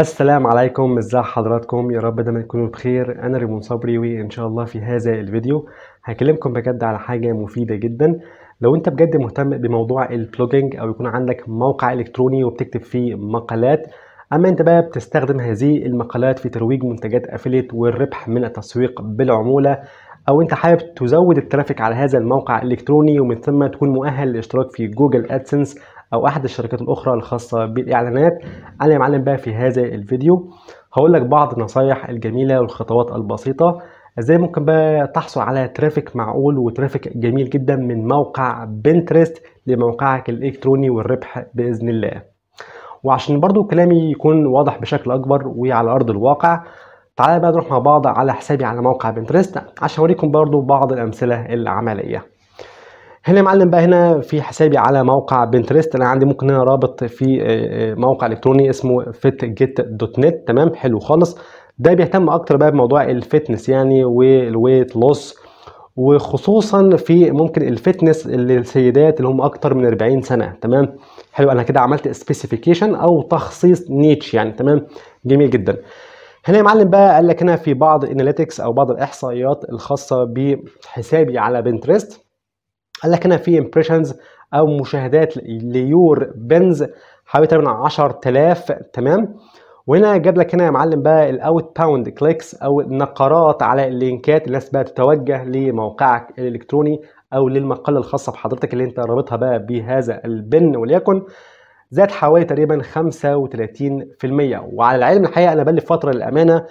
السلام عليكم ازاي حضراتكم يا رب دايما تكونوا بخير انا ريمون صبري وان شاء الله في هذا الفيديو هكلمكم بجد على حاجه مفيده جدا لو انت بجد مهتم بموضوع البلوجينج او يكون عندك موقع الكتروني وبتكتب فيه مقالات اما انت بقى بتستخدم هذه المقالات في ترويج منتجات افيليت والربح من التسويق بالعموله او انت حابب تزود الترافيك على هذا الموقع الالكتروني ومن ثم تكون مؤهل للاشتراك في جوجل ادسنس او احد الشركات الاخرى الخاصه بالاعلانات انا يا معلم بقى في هذا الفيديو هقول لك بعض النصايح الجميله والخطوات البسيطه ازاي ممكن بقى تحصل على ترافيك معقول وترافيك جميل جدا من موقع بنترست لموقعك الالكتروني والربح باذن الله وعشان برضو كلامي يكون واضح بشكل اكبر وعلى ارض الواقع تعالى بقى نروح مع بعض على حسابي على موقع بنترست عشان اوريكم برضو بعض الامثله العمليه هنا يا معلم بقى هنا في حسابي على موقع بنترست انا عندي ممكن هنا رابط في آه، آه، موقع الكتروني اسمه فيت جيت دوت نت تمام حلو خالص ده بيهتم اكتر بقى بموضوع الفتنس يعني والويت لوس وخصوصا في ممكن الفتنس للسيدات اللي هم اكتر من 40 سنه تمام حلو انا كده عملت سبيسيفيكيشن او تخصيص نيتش يعني تمام جميل جدا هنا يا معلم بقى قال لك هنا في بعض الاناليتكس او بعض الاحصائيات الخاصه بحسابي على بنترست قال لك هنا في امبريشنز او مشاهدات ليور بنز حوالي تقريبا 10000 تمام وهنا جاب لك هنا يا معلم بقى الاوت باوند كليكس او النقرات على اللينكات الناس بقى تتوجه لموقعك الالكتروني او للمقاله الخاصه بحضرتك اللي انت رابطها بقى بهذا البن وليكن زاد حوالي تقريبا 35% وعلى العلم الحقيقه انا لي فتره للامانه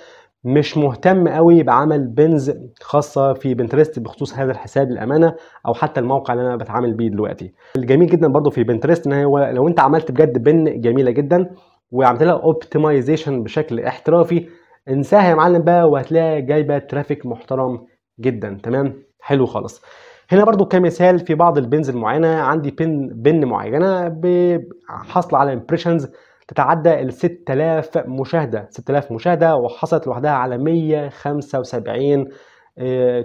مش مهتم قوي بعمل بنز خاصه في بنترست بخصوص هذا الحساب للامانه او حتى الموقع اللي انا بتعامل بيه دلوقتي الجميل جدا برضو في بنترست ان هو لو انت عملت بجد بن جميله جدا وعملت لها اوبتمايزيشن بشكل احترافي انساها يا معلم بقى وهتلاقي جايبه ترافيك محترم جدا تمام حلو خالص هنا برضو كمثال في بعض البنز المعينه عندي بن بن معينه حاصله على امبريشنز تتعدى ال 6000 مشاهده 6000 مشاهده وحصلت لوحدها على 175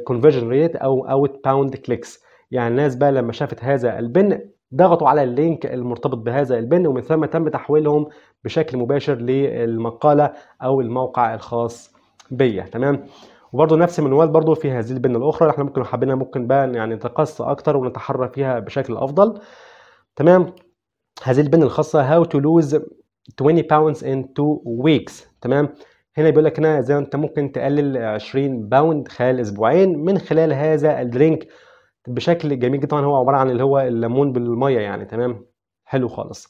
كونفرجن ريت او اوت باوند كليكس يعني الناس بقى لما شافت هذا البن ضغطوا على اللينك المرتبط بهذا البن ومن ثم تم تحويلهم بشكل مباشر للمقاله او الموقع الخاص بيا تمام وبرضه نفس المنوال برضه في هذه البن الاخرى احنا ممكن حبينا ممكن بقى يعني نتقصى اكتر ونتحرى فيها بشكل افضل تمام هذه البن الخاصه هاو تو لوز 20 باوندز ان 2 ويكس تمام هنا بيقول لك هنا زي انت ممكن تقلل 20 باوند خلال اسبوعين من خلال هذا الدرينك بشكل جميل جدا هو عباره عن اللي هو الليمون بالميه يعني تمام حلو خالص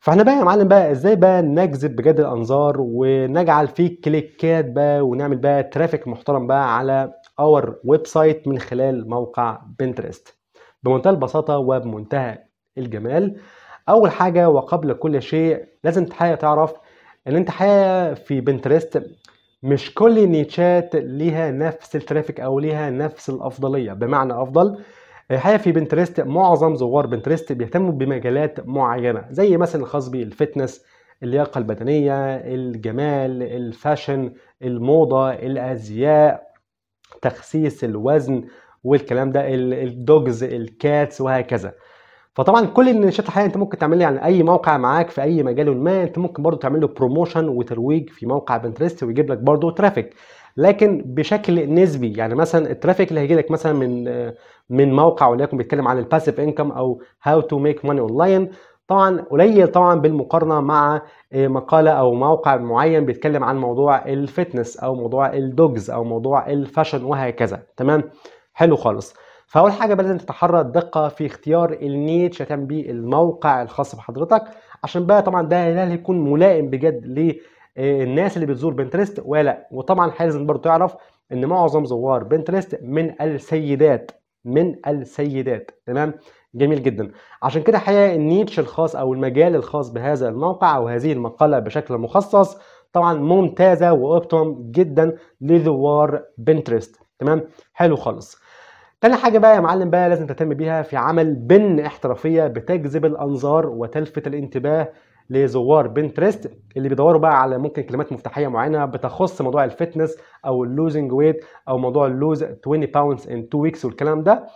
فاحنا بقى يا معلم بقى ازاي بقى نجذب بجد الانظار ونجعل فيه كليكات بقى ونعمل بقى ترافيك محترم بقى على اور ويب سايت من خلال موقع بنترست بمنتهى البساطه وبمنتهى الجمال اول حاجه وقبل كل شيء لازم الحقيقه تعرف ان انت حقيقه في بنترست مش كل النيتشات ليها نفس الترافيك او ليها نفس الافضليه بمعنى افضل الحقيقه في بنترست معظم زوار بنترست بيهتموا بمجالات معينه زي مثلا الخاص بالفتنس اللياقه البدنيه الجمال الفاشن الموضه الازياء تخسيس الوزن والكلام ده الدوجز الكاتس وهكذا فطبعا كل النشاط الحقيقي انت ممكن تعمل يعني اي موقع معاك في اي مجال ما انت ممكن برضو تعمل له بروموشن وترويج في موقع بنترست ويجيب لك برضو ترافيك لكن بشكل نسبي يعني مثلا الترافيك اللي هيجي لك مثلا من من موقع وليكن بيتكلم عن الباسيف انكم او هاو تو ميك ماني اونلاين طبعا قليل طبعا بالمقارنه مع آه، مقاله او موقع معين بيتكلم عن موضوع الفتنس او موضوع الدوجز او موضوع الفاشن وهكذا تمام حلو خالص فاول حاجه بقى لازم تتحرى الدقه في اختيار النيتش هتعمل بيه الموقع الخاص بحضرتك عشان بقى طبعا ده لا هيكون ملائم بجد للناس آه، اللي بتزور بنترست ولا وطبعا لازم برضو تعرف ان معظم زوار بنترست من السيدات من السيدات تمام جميل جدا عشان كده حقيقه النيتش الخاص او المجال الخاص بهذا الموقع او هذه المقاله بشكل مخصص طبعا ممتازه واوبتم جدا لزوار بنترست تمام حلو خالص تاني حاجه بقى يا معلم بقى لازم تهتم بيها في عمل بن احترافيه بتجذب الانظار وتلفت الانتباه لزوار بنترست اللي بيدوروا بقى على ممكن كلمات مفتاحيه معينه بتخص موضوع الفتنس او اللوزنج ويت او موضوع اللوز 20 باوندز ان 2 ويكس والكلام ده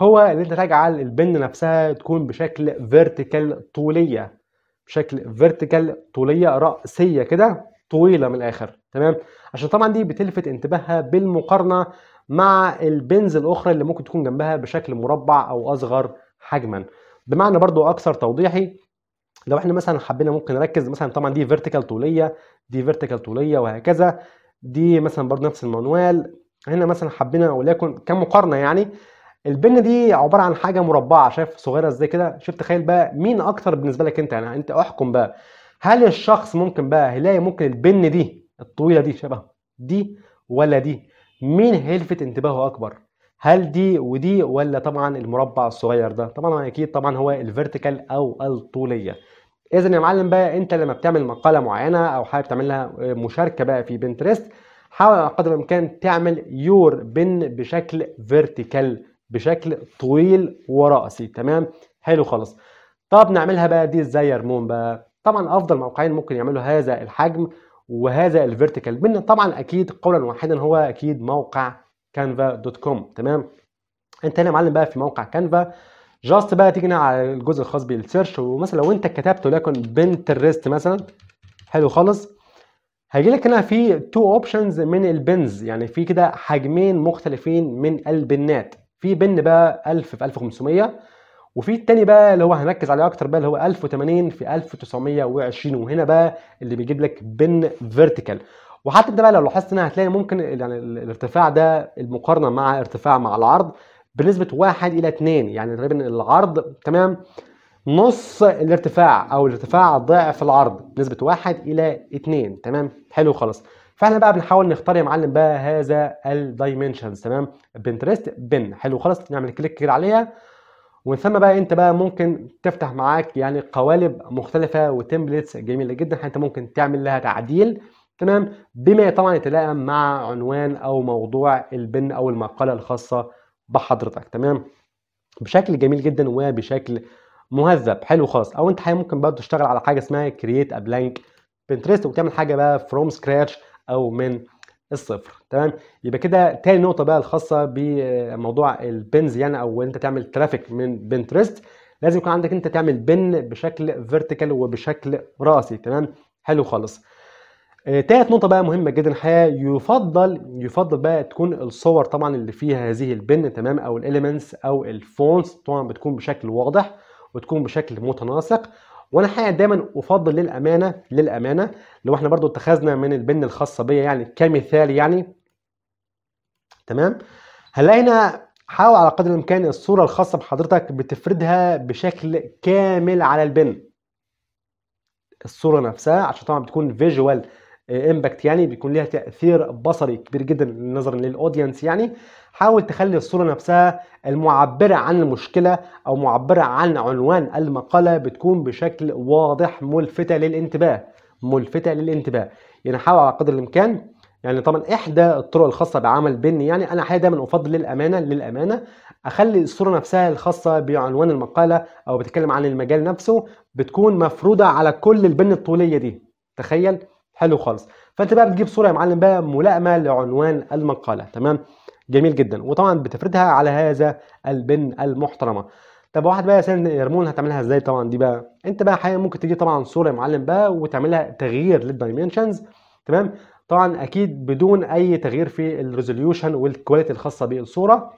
هو ان انت تجعل البن نفسها تكون بشكل فيرتيكال طوليه بشكل فيرتيكال طوليه راسيه كده طويله من الاخر تمام عشان طبعا دي بتلفت انتباهها بالمقارنه مع البنز الاخرى اللي ممكن تكون جنبها بشكل مربع او اصغر حجما بمعنى برضو اكثر توضيحي لو احنا مثلا حبينا ممكن نركز مثلا طبعا دي فيرتيكال طوليه دي فيرتيكال طوليه وهكذا دي مثلا برضو نفس المانوال هنا مثلا حبينا وليكن كمقارنه يعني البن دي عباره عن حاجه مربعه شايف صغيره ازاي كده شوف تخيل بقى مين اكتر بالنسبه لك انت يعني انت احكم بقى هل الشخص ممكن بقى هيلاقي ممكن البن دي الطويله دي شبه دي ولا دي مين هيلفت انتباهه اكبر هل دي ودي ولا طبعا المربع الصغير ده طبعا اكيد طبعا هو الفيرتيكال او الطوليه اذا يا معلم بقى انت لما بتعمل مقاله معينه او حابب تعمل لها آه، مشاركه بقى في بنترست حاول على قدر الامكان تعمل يور بن بشكل فيرتيكال بشكل طويل وراسي تمام حلو خالص طب نعملها بقى دي ازاي يا رمون بقى طبعا افضل موقعين ممكن يعملوا هذا الحجم وهذا الفيرتيكال من طبعا اكيد قولا واحدا هو اكيد موقع كانفا دوت كوم تمام انت هنا معلم بقى في موقع كانفا جاست بقى تيجي هنا على الجزء الخاص بالسيرش ومثلا لو انت كتبت لكن بنترست مثلا حلو خالص هيجي لك هنا في تو اوبشنز من البنز يعني في كده حجمين مختلفين من البنات في بن بقى 1000 في 1500 وفي التاني بقى اللي هو هنركز عليه اكتر بقى اللي هو 1080 في 1920 وهنا بقى اللي بيجيب لك بن فيرتيكال وحتى انت بقى لو لاحظت هنا هتلاقي ممكن يعني الارتفاع ده المقارنه مع ارتفاع مع العرض بنسبه 1 الى 2 يعني تقريبا العرض تمام نص الارتفاع او الارتفاع ضعف العرض بنسبه 1 الى 2 تمام حلو خالص فاحنا بقى بنحاول نختار يا معلم بقى هذا الدايمنشنز تمام بنترست بن حلو خالص نعمل كليك كده عليها ومن ثم بقى انت بقى ممكن تفتح معاك يعني قوالب مختلفه وتمبلتس جميله جدا انت ممكن تعمل لها تعديل تمام بما طبعا يتلائم مع عنوان او موضوع البن او المقاله الخاصه بحضرتك تمام بشكل جميل جدا وبشكل مهذب حلو خالص او انت ممكن برضه تشتغل على حاجه اسمها كرييت ا بلانك بنترست وتعمل حاجه بقى فروم سكراتش او من الصفر تمام يبقى كده تاني نقطه بقى الخاصه بموضوع البنز يعني او انت تعمل ترافيك من بنترست لازم يكون عندك انت تعمل بن بشكل فيرتيكال وبشكل راسي تمام حلو خالص آه، تالت نقطة بقى مهمة جدا الحقيقة يفضل يفضل بقى تكون الصور طبعا اللي فيها هذه البن تمام أو الإليمنتس أو الفونتس طبعا بتكون بشكل واضح وتكون بشكل متناسق وانا حقيقة دايما افضل للامانه للامانه لو احنا برضو اتخذنا من البن الخاصه بيا يعني كمثال يعني تمام هنلاقي هنا حاول على قدر الامكان الصوره الخاصه بحضرتك بتفردها بشكل كامل على البن الصوره نفسها عشان طبعا بتكون فيجوال امباكت يعني بيكون ليها تاثير بصري كبير جدا نظرا للاودينس يعني حاول تخلي الصوره نفسها المعبره عن المشكله او معبره عن عنوان المقاله بتكون بشكل واضح ملفته للانتباه ملفته للانتباه يعني حاول على قدر الامكان يعني طبعا احدى الطرق الخاصه بعمل بن يعني انا حقيقه دايما افضل للامانه للامانه اخلي الصوره نفسها الخاصه بعنوان المقاله او بتكلم عن المجال نفسه بتكون مفروده على كل البن الطوليه دي تخيل حلو خالص فانت بقى بتجيب صوره يا معلم بقى ملائمه لعنوان المقاله تمام جميل جدا وطبعا بتفردها على هذا البن المحترمه طب واحد بقى سن يرمون هتعملها ازاي طبعا دي بقى انت بقى حقيقة ممكن تجيب طبعا صوره يا معلم بقى وتعملها تغيير للدايمنشنز تمام طبعا اكيد بدون اي تغيير في الريزوليوشن والكواليتي الخاصه بالصوره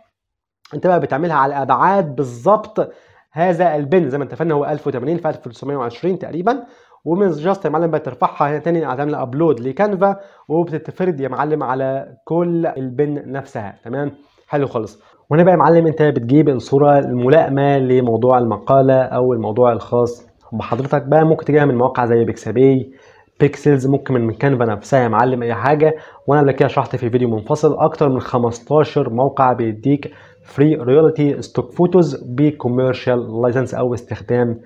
انت بقى بتعملها على ابعاد بالظبط هذا البن زي ما اتفقنا هو 1080 في 1920 تقريبا ومن جاست يا معلم بترفعها هنا تاني هتعمل ابلود لكانفا وبتتفرد يا معلم على كل البن نفسها تمام حلو خالص وهنا بقى يا معلم انت بتجيب الصوره الملائمه لموضوع المقاله او الموضوع الخاص بحضرتك بقى ممكن تجيبها من مواقع زي بيكسابي بيكسلز ممكن من كانفا نفسها يا معلم اي حاجه وانا قبل كده شرحت في فيديو منفصل اكتر من 15 موقع بيديك فري رويالتي ستوك فوتوز بكوميرشال لايسنس او استخدام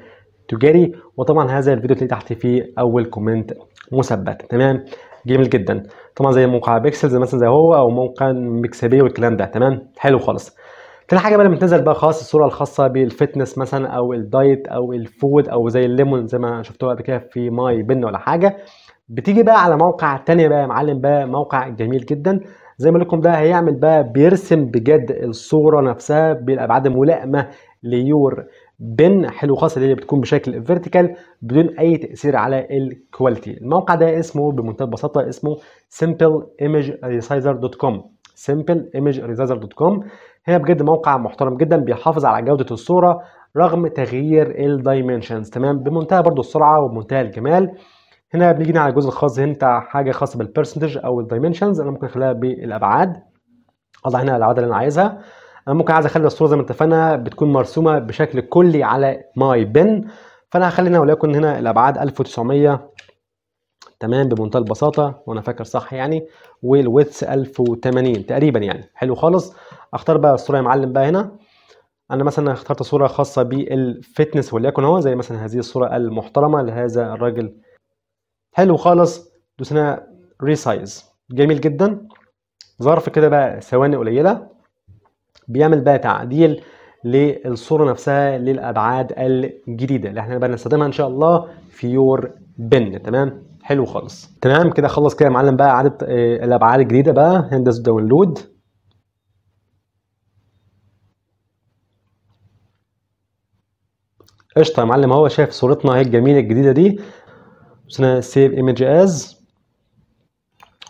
تجاري وطبعا هذا الفيديو تلاقيه تحت فيه اول كومنت مثبت تمام جميل جدا طبعا زي موقع بيكسلز مثلا زي هو او موقع مكسبيه والكلام ده تمام حلو خالص تاني حاجه بقى لما تنزل بقى خلاص الصوره الخاصه بالفتنس مثلا او الدايت او الفود او زي الليمون زي ما شفتوها قبل كده في ماي بن ولا حاجه بتيجي بقى على موقع تاني بقى يا معلم بقى موقع جميل جدا زي ما لكم ده هيعمل بقى بيرسم بجد الصوره نفسها بالابعاد الملائمه ليور بن حلو خاصه اللي بتكون بشكل فيرتيكال بدون اي تاثير على الكواليتي الموقع ده اسمه بمنتهى البساطه اسمه simpleimageresizer.com simpleimageresizer.com هي بجد موقع محترم جدا بيحافظ على جوده الصوره رغم تغيير الدايمنشنز تمام بمنتهى برضو السرعه وبمنتهى الجمال هنا بنيجي على الجزء الخاص هنا بتاع حاجه خاصه بالبرسنتج او الدايمنشنز انا ممكن اخليها بالابعاد اضع هنا الابعاد اللي انا عايزها انا ممكن عايز اخلي الصوره زي ما اتفقنا بتكون مرسومه بشكل كلي على ماي بن فانا هخلي هنا وليكن هنا الابعاد 1900 تمام بمنتهى البساطه وانا فاكر صح يعني والويتس 1080 تقريبا يعني حلو خالص اختار بقى الصوره يا معلم بقى هنا انا مثلا اخترت صوره خاصه بالفتنس وليكن هو زي مثلا هذه الصوره المحترمه لهذا الراجل حلو خالص دوس هنا ريسايز جميل جدا ظرف كده بقى ثواني قليله بيعمل بقى تعديل للصوره نفسها للابعاد الجديده اللي احنا بنستخدمها ان شاء الله في يور بن تمام حلو خالص تمام كده خلص كده يا معلم بقى اعاده الابعاد الجديده بقى هندس داونلود قشطه يا معلم اهو شايف صورتنا اهي الجميله الجديده دي بصنا سيف ايمج از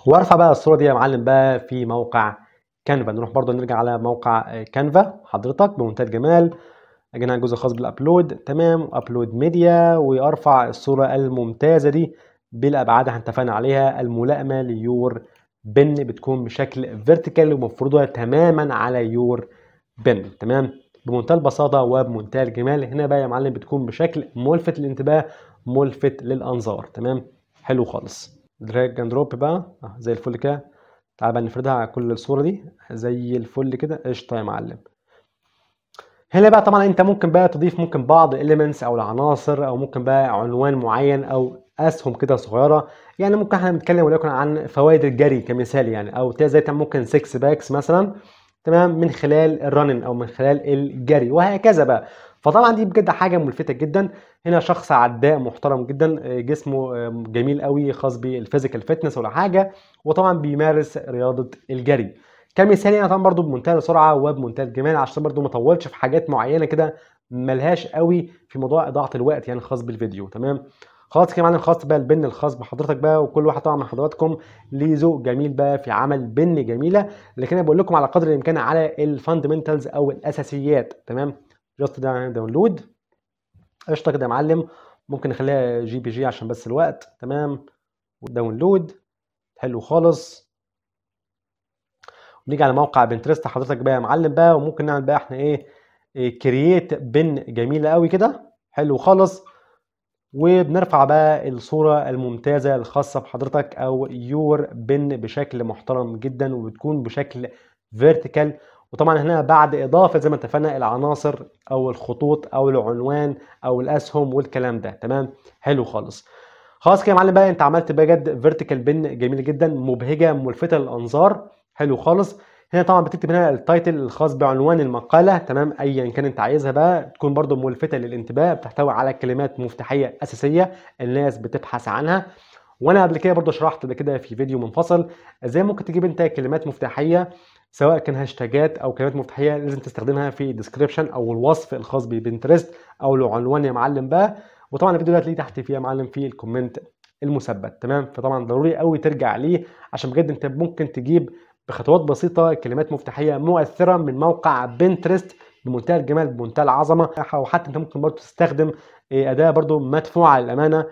وارفع بقى الصوره دي يا معلم بقى في موقع كانفا نروح برضو نرجع على موقع كانفا آه, حضرتك بمنتهى الجمال اجينا الجزء الخاص بالابلود تمام وابلود ميديا وارفع الصوره الممتازه دي بالابعاد هنتفقنا عليها الملائمه ليور بن بتكون بشكل فيرتيكال ومفروضه تماما على يور بن تمام بمنتهى البساطه وبمنتهى الجمال هنا بقى يا معلم بتكون بشكل ملفت للانتباه ملفت للانظار تمام حلو خالص دراج اند دروب بقى آه، زي الفل كده تعال بقى نفردها على كل الصورة دي زي الفل كده قشطة يا معلم هنا بقى طبعا انت ممكن بقى تضيف ممكن بعض الاليمنتس او العناصر او ممكن بقى عنوان معين او اسهم كده صغيره يعني ممكن احنا بنتكلم وليكن عن فوائد الجري كمثال يعني او زي ممكن 6 باكس مثلا تمام من خلال الرنن او من خلال الجري وهكذا بقى فطبعا دي بجد حاجه ملفته جدا هنا شخص عداء محترم جدا آه، جسمه جميل قوي خاص بالفيزيكال فيتنس ولا حاجه وطبعا بيمارس رياضه الجري كمثال انا يعني طبعا برضو بمنتهى السرعه وبمنتهى الجمال عشان برضو ما اطولش في حاجات معينه كده ملهاش قوي في موضوع اضاعه الوقت يعني خاص بالفيديو تمام خلاص كده معانا الخاص بقى البن الخاص بحضرتك بقى وكل واحد طبعا من حضراتكم ليه ذوق جميل بقى في عمل بن جميله لكن انا بقول لكم على قدر الامكان على الفاندمنتالز او الاساسيات تمام جاست داونلود قشطه كده يا معلم ممكن نخليها جي بي جي عشان بس الوقت تمام وداونلود حلو خالص ونيجي على موقع بنترست حضرتك بقى يا معلم بقى وممكن نعمل بقى احنا ايه, إيه كرييت بن جميله قوي كده حلو خالص وبنرفع بقى الصورة الممتازة الخاصة بحضرتك أو يور بن بشكل محترم جدا وبتكون بشكل فيرتيكال وطبعا هنا بعد اضافه زي ما اتفقنا العناصر او الخطوط او العنوان او الاسهم والكلام ده تمام حلو خالص خلاص كده يا معلم بقى انت عملت بجد فيرتيكال بن جميل جدا مبهجه ملفته للانظار حلو خالص هنا طبعا بتكتب هنا التايتل الخاص بعنوان المقاله تمام ايا كان انت عايزها بقى تكون برده ملفته للانتباه بتحتوي على كلمات مفتاحيه اساسيه الناس بتبحث عنها وانا قبل كده برضو شرحت ده كده في فيديو منفصل ازاي ممكن تجيب انت كلمات مفتاحيه سواء كان هاشتاجات او كلمات مفتاحيه لازم تستخدمها في الديسكربشن او الوصف الخاص ببنترست او العنوان يا معلم بقى وطبعا الفيديو ده هتلاقيه تحت فيه يا معلم في الكومنت المثبت تمام فطبعا ضروري قوي ترجع ليه عشان بجد انت ممكن تجيب بخطوات بسيطه كلمات مفتاحيه مؤثره من موقع بنترست بمنتهى الجمال بمنتهى العظمه وحتى انت ممكن برضه تستخدم آه، اداه برضه مدفوعه للامانه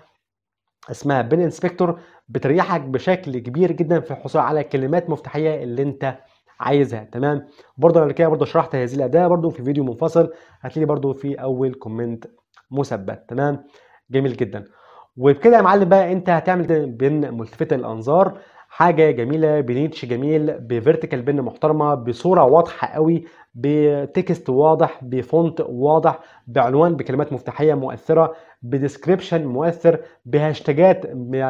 اسمها بن انسبكتور بتريحك بشكل كبير جدا في الحصول على كلمات مفتاحيه اللي انت عايزها تمام برضه انا كده برضه شرحت هذه الاداه برضه في فيديو منفصل هتلاقيه برضه في اول كومنت مثبت تمام جميل جدا وبكده يا معلم بقى انت هتعمل بين ملتفت الانظار حاجه جميله بنيتش جميل بفيرتيكال بن محترمه بصوره واضحه قوي بتكست واضح بفونت واضح بعنوان بكلمات مفتاحيه مؤثره بديسكريبشن مؤثر بهاشتاجات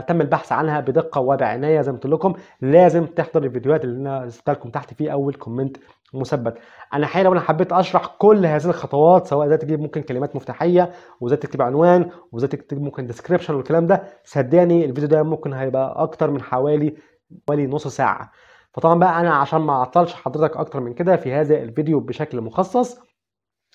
تم البحث عنها بدقه وبعنايه زي ما قلت لكم لازم تحضر الفيديوهات اللي انا سبتها لكم تحت في اول كومنت مثبت انا حاليا لو انا حبيت اشرح كل هذه الخطوات سواء ازاي تجيب ممكن كلمات مفتاحيه وازاي تكتب عنوان وازاي تكتب ممكن ديسكريبشن والكلام ده صدقني الفيديو ده ممكن هيبقى اكتر من حوالي حوالي نص ساعه فطبعا بقى انا عشان ما اعطلش حضرتك اكتر من كده في هذا الفيديو بشكل مخصص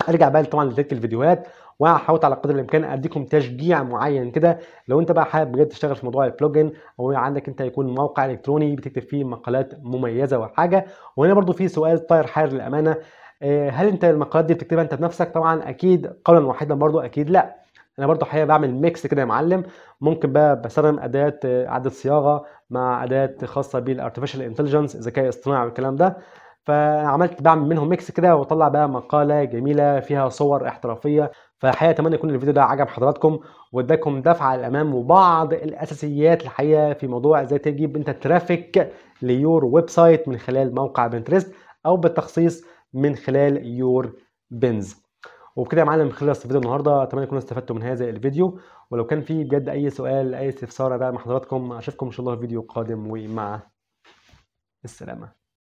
ارجع بقى طبعا لتلك الفيديوهات وهحاول على قدر الامكان اديكم تشجيع معين كده لو انت بقى حابب بجد تشتغل في موضوع البلوجن او عندك انت يكون موقع الكتروني بتكتب فيه مقالات مميزه وحاجه وهنا برضو في سؤال طاير حاير للامانه آه، هل انت المقالات دي بتكتبها انت بنفسك طبعا اكيد قولا واحدا برضو اكيد لا انا برضو حقيقه بعمل ميكس كده يا معلم ممكن بقى بستخدم اداه اعاده صياغه مع اداه خاصه بالارتفيشال انتليجنس الذكاء الاصطناعي والكلام ده فعملت بعمل منهم ميكس كده واطلع بقى مقاله جميله فيها صور احترافيه فحقيقه اتمنى يكون الفيديو ده عجب حضراتكم واداكم دفعه للامام وبعض الاساسيات الحقيقه في موضوع ازاي تجيب انت ترافيك ليور ويب سايت من خلال موقع بنترست او بالتخصيص من خلال يور بنز وبكده يا معلم خلص فيديو النهارده اتمنى تكونوا استفدتوا من هذا الفيديو ولو كان في بجد اي سؤال اي استفسار بقى مع حضراتكم اشوفكم ان شاء الله في فيديو قادم ومع السلامه